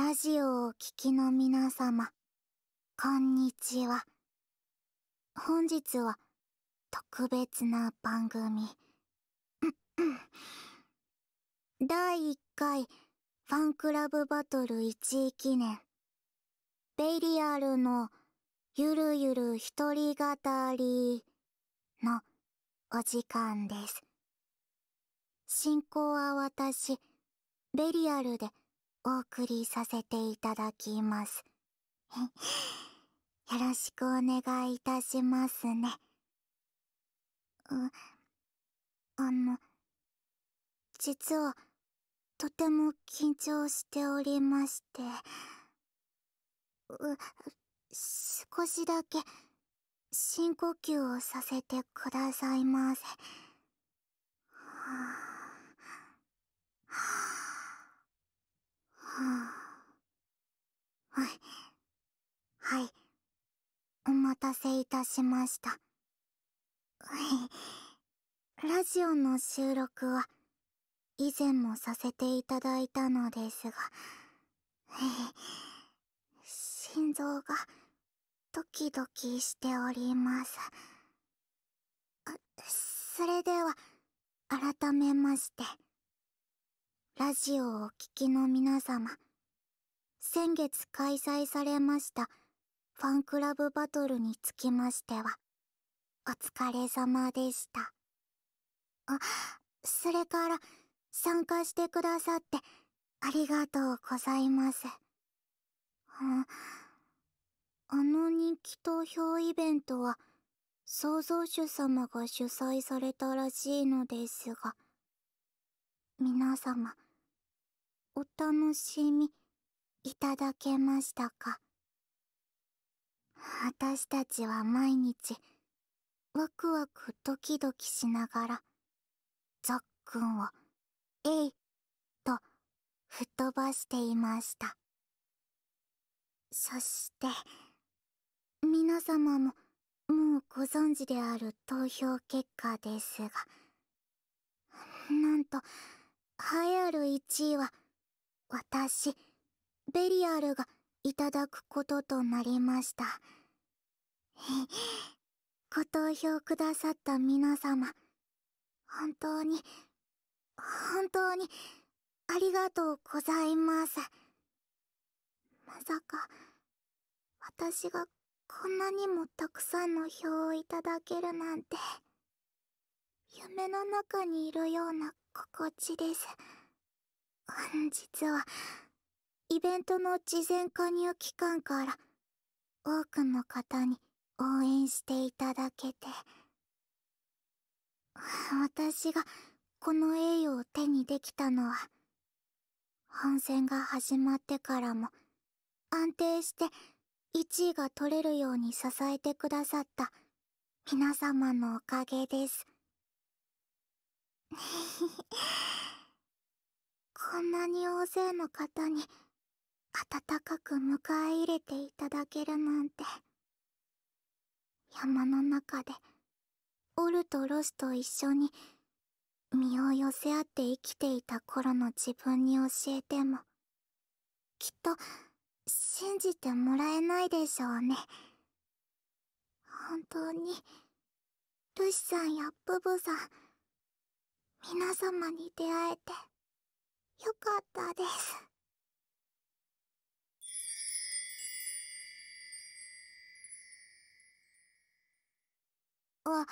ラジオをお聴きの皆様、こんにちは。本日は特別な番組。第1回ファンクラブバトル1位記念。ベリアルのゆるゆる一人語りのお時間です。進行は私、ベリアルでお送りさせていただきます。よろしくお願いいたしますね。う、あの、実は、とても緊張しておりまして、う、少しだけ、深呼吸をさせてくださいませ。はぁ、あ、はあはい。はい。お待たせいたしました。ラジオの収録は、以前もさせていただいたのですが、心臓がドキドキしております。それでは、改めまして。ラジオをお聴きの皆様、先月開催されましたファンクラブバトルにつきましては、お疲れ様でした。あ、それから参加してくださってありがとうございます。うんあの人気投票イベントは、創造主様が主催されたらしいのですが、皆様、お楽しみいただけましたか私たちは毎日、ワクワクドキドキしながら、ザックンを、えい、と、吹っ飛ばしていました。そして、皆様も、もうご存知である投票結果ですが、なんと、栄えある1位は、私、ベリアルがいただくこととなりました。ご投票くださった皆様、本当に、本当に、ありがとうございます。まさか、私がこんなにもたくさんの票をいただけるなんて、夢の中にいるような心地です。実は、イベントの事前加入期間から多くの方に応援していただけて、私がこの栄誉を手にできたのは、本戦が始まってからも安定して1位が取れるように支えてくださった皆様のおかげです。こんなに大勢の方に温かく迎え入れていただけるなんて山の中でオルとロスと一緒に身を寄せ合って生きていた頃の自分に教えてもきっと信じてもらえないでしょうね本当にルシさんやブブさん皆様に出会えて、よかったです。あ、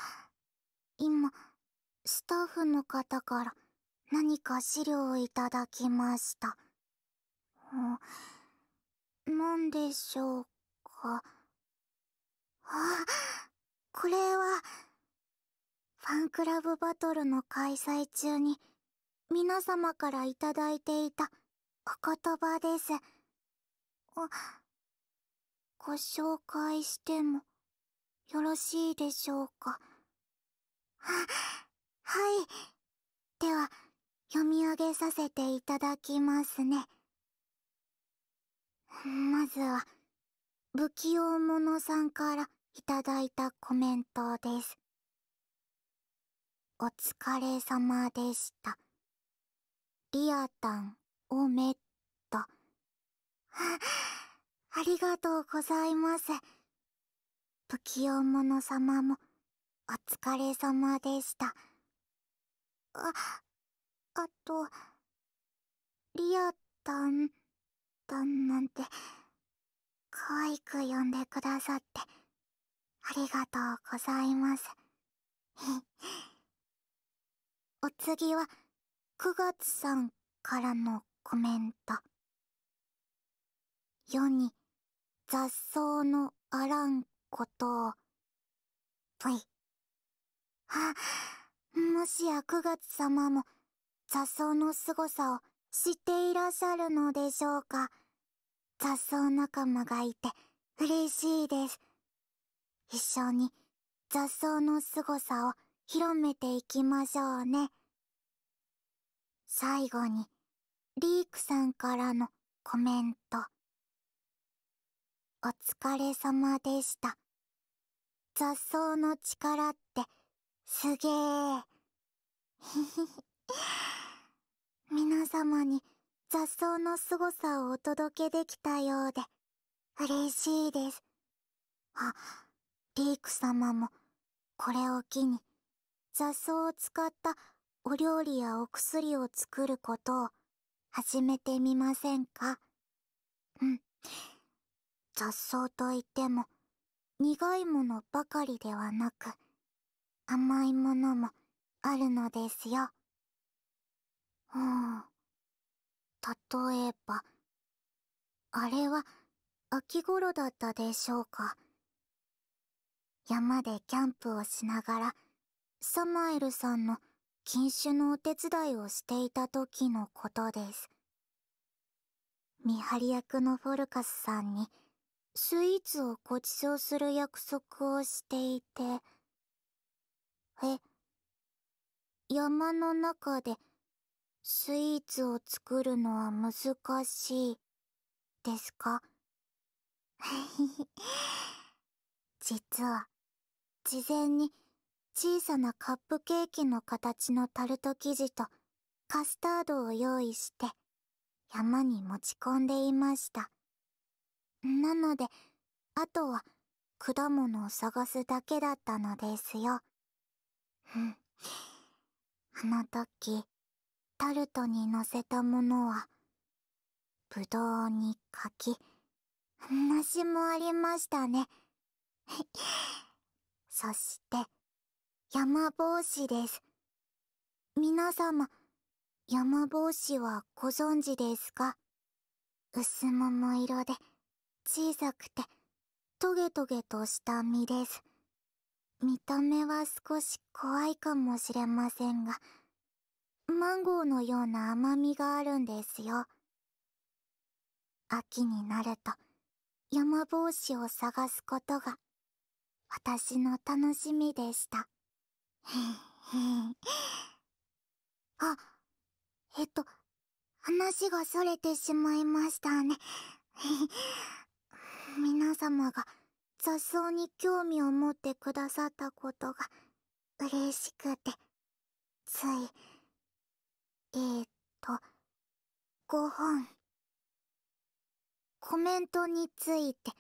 今、スタッフの方から何か資料をいただきました。何でしょうか。あ、これは、ファンクラブバトルの開催中に皆様からいただいていたお言葉です。ご紹介してもよろしいでしょうか。は、はい。では、読み上げさせていただきますね。まずは、不器用者さんからいただいたコメントです。お疲れ様でした。リアタン、おめっと。あ、ありがとうございます。不器用者様も、お疲れ様でした。あ、あと、リアタン、タンなんて、可愛く呼んでくださって、ありがとうございます。お次は9月さんからのコメント。世に雑草のあらんことを。ぷい。は、もしや9月様も雑草の凄さを知っていらっしゃるのでしょうか。雑草仲間がいて嬉しいです。一緒に雑草の凄さを広めていきましょうね。最後に、リークさんからのコメント。お疲れ様でした。雑草の力ってすげえ。皆様に雑草の凄さをお届けできたようで嬉しいです。あ、リーク様もこれを機に雑草を使ったお料理やお薬を作ることを始めてみませんかうん。雑草といっても苦いものばかりではなく甘いものもあるのですよ。うん。例えば、あれは秋頃だったでしょうか。山でキャンプをしながらサマエルさんの禁酒のお手伝いをしていた時のことです。見張り役のフォルカスさんにスイーツをご馳走する約束をしていて、え、山の中でスイーツを作るのは難しいですか 実は事前に小さなカップケーキの形のタルト生地とカスタードを用意して山に持ち込んでいました。なので、あとは果物を探すだけだったのですよ。うん。あの時、タルトに乗せたものは、ぶどうに柿、梨もありましたね。そして、山帽子です。皆様、山帽子はご存知ですか薄桃色で、小さくて、トゲトゲとした実です。見た目は少し怖いかもしれませんが、マンゴーのような甘みがあるんですよ。秋になると、山帽子を探すことが、私の楽しみでした。あ、えっと、話がそれてしまいましたね。皆様が雑草に興味を持ってくださったことが嬉しくて、つい、えー、っと、ご本。コメントについて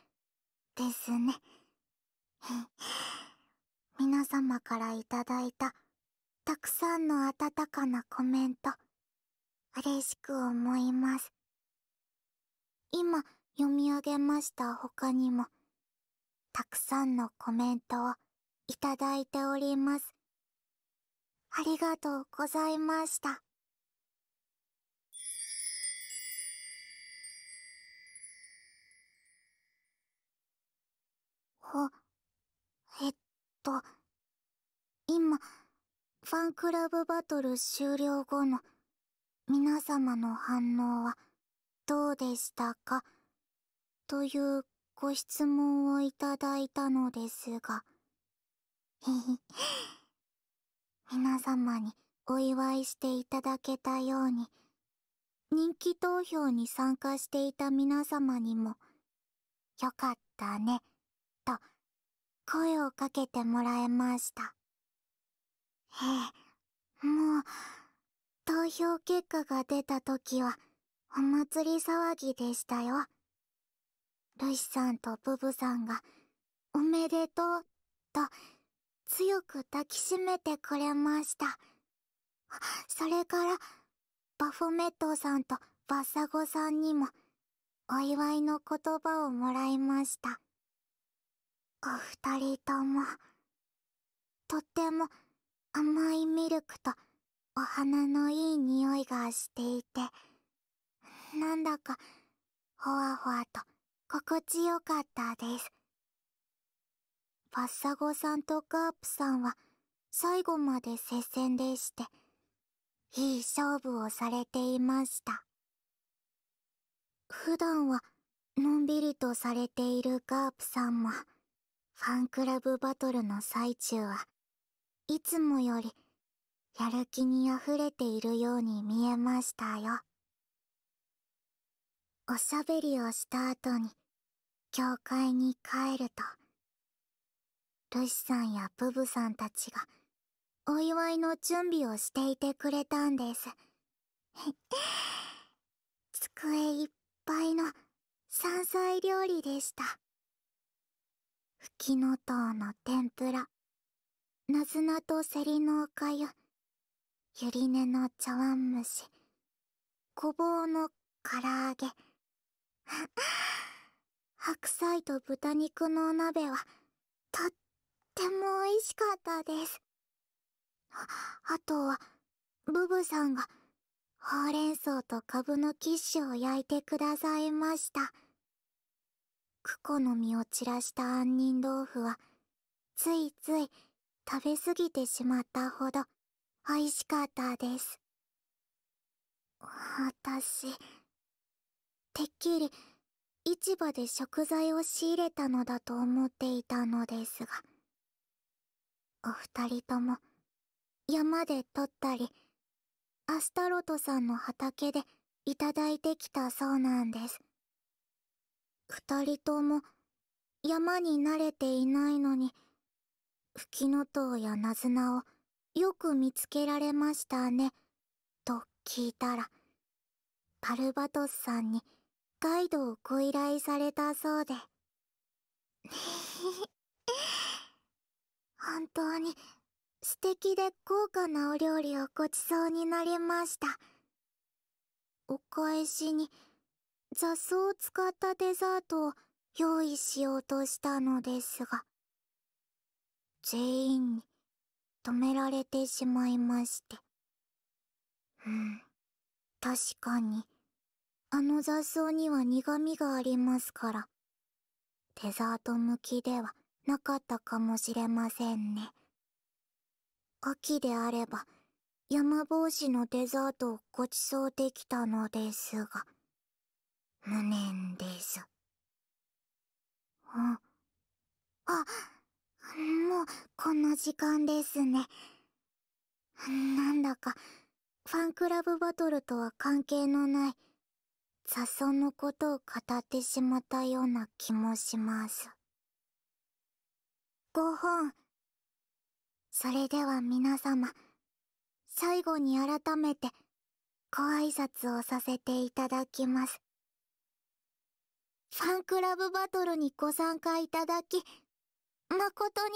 ですね。皆様からいただいたたくさんの温かなコメント、嬉しく思います。今読み上げました他にも、たくさんのコメントをいただいております。ありがとうございました。ほ、と、今、ファンクラブバトル終了後の皆様の反応はどうでしたかというご質問をいただいたのですが、皆様にお祝いしていただけたように、人気投票に参加していた皆様にも、よかったね、と、声をかけてもらえました。ええ、もう、投票結果が出た時は、お祭り騒ぎでしたよ。ルシさんとブブさんが、おめでとう、と、強く抱きしめてくれました。それから、バフォメットさんとバッサゴさんにも、お祝いの言葉をもらいました。お二人ともとっても甘いミルクとお花のいい匂いがしていてなんだかほわほわと心地よかったですパッサゴさんとカープさんは最後まで接戦でしていい勝負をされていました普段はのんびりとされているカープさんもファンクラブバトルの最中はいつもよりやる気にあふれているように見えましたよ。おしゃべりをした後に教会に帰ると、ルシさんやブブさんたちがお祝いの準備をしていてくれたんです。机いっぱいの山菜料理でした。フキノトウの天ぷら、ナズナとセリのおかゆ、ゆり根の茶碗蒸し、ごぼうの唐揚げ。白菜と豚肉のお鍋は、とっても美味しかったです。あ、あとは、ブブさんが、ほうれん草とカブのキッシュを焼いてくださいました。クコの実を散らした杏仁豆腐は、ついつい食べ過ぎてしまったほど美味しかったです。私、てっきり市場で食材を仕入れたのだと思っていたのですが、お二人とも山で取ったり、アスタロトさんの畑でいただいてきたそうなんです。二人とも山に慣れていないのに、フキノトウやナズナをよく見つけられましたね、と聞いたら、パルバトスさんにガイドをご依頼されたそうで。本当に素敵で高価なお料理をごちそうになりました。お返しに、雑草を使ったデザートを用意しようとしたのですが、全員に止められてしまいまして。うん、確かに、あの雑草には苦味がありますから、デザート向きではなかったかもしれませんね。秋であれば、山帽子のデザートをご馳走できたのですが。無念ですああもうこの時間ですねなんだかファンクラブバトルとは関係のない雑草のことを語ってしまったような気もしますご本それでは皆様最後に改めてご挨拶をさせていただきますファンクラブバトルにご参加いただき、誠に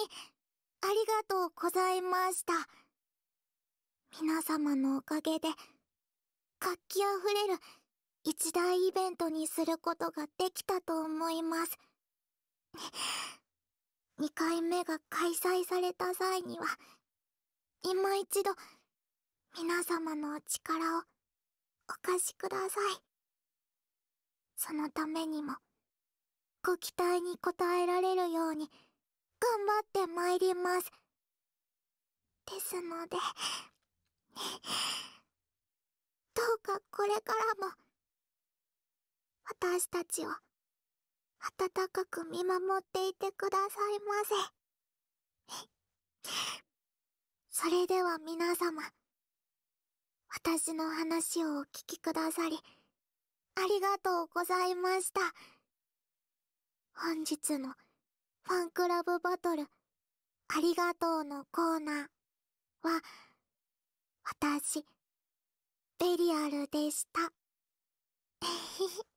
ありがとうございました。皆様のおかげで、活気あふれる一大イベントにすることができたと思います。2回目が開催された際には、今一度、皆様のお力をお貸しください。そのためにも、ご期待に応えられるように、頑張って参ります。ですので、どうかこれからも、私たちを、温かく見守っていてくださいませ。それでは皆様、私の話をお聞きくださり、ありがとうございました。本日のファンクラブバトル、ありがとうのコーナーは、私、ベリアルでした。えへへ。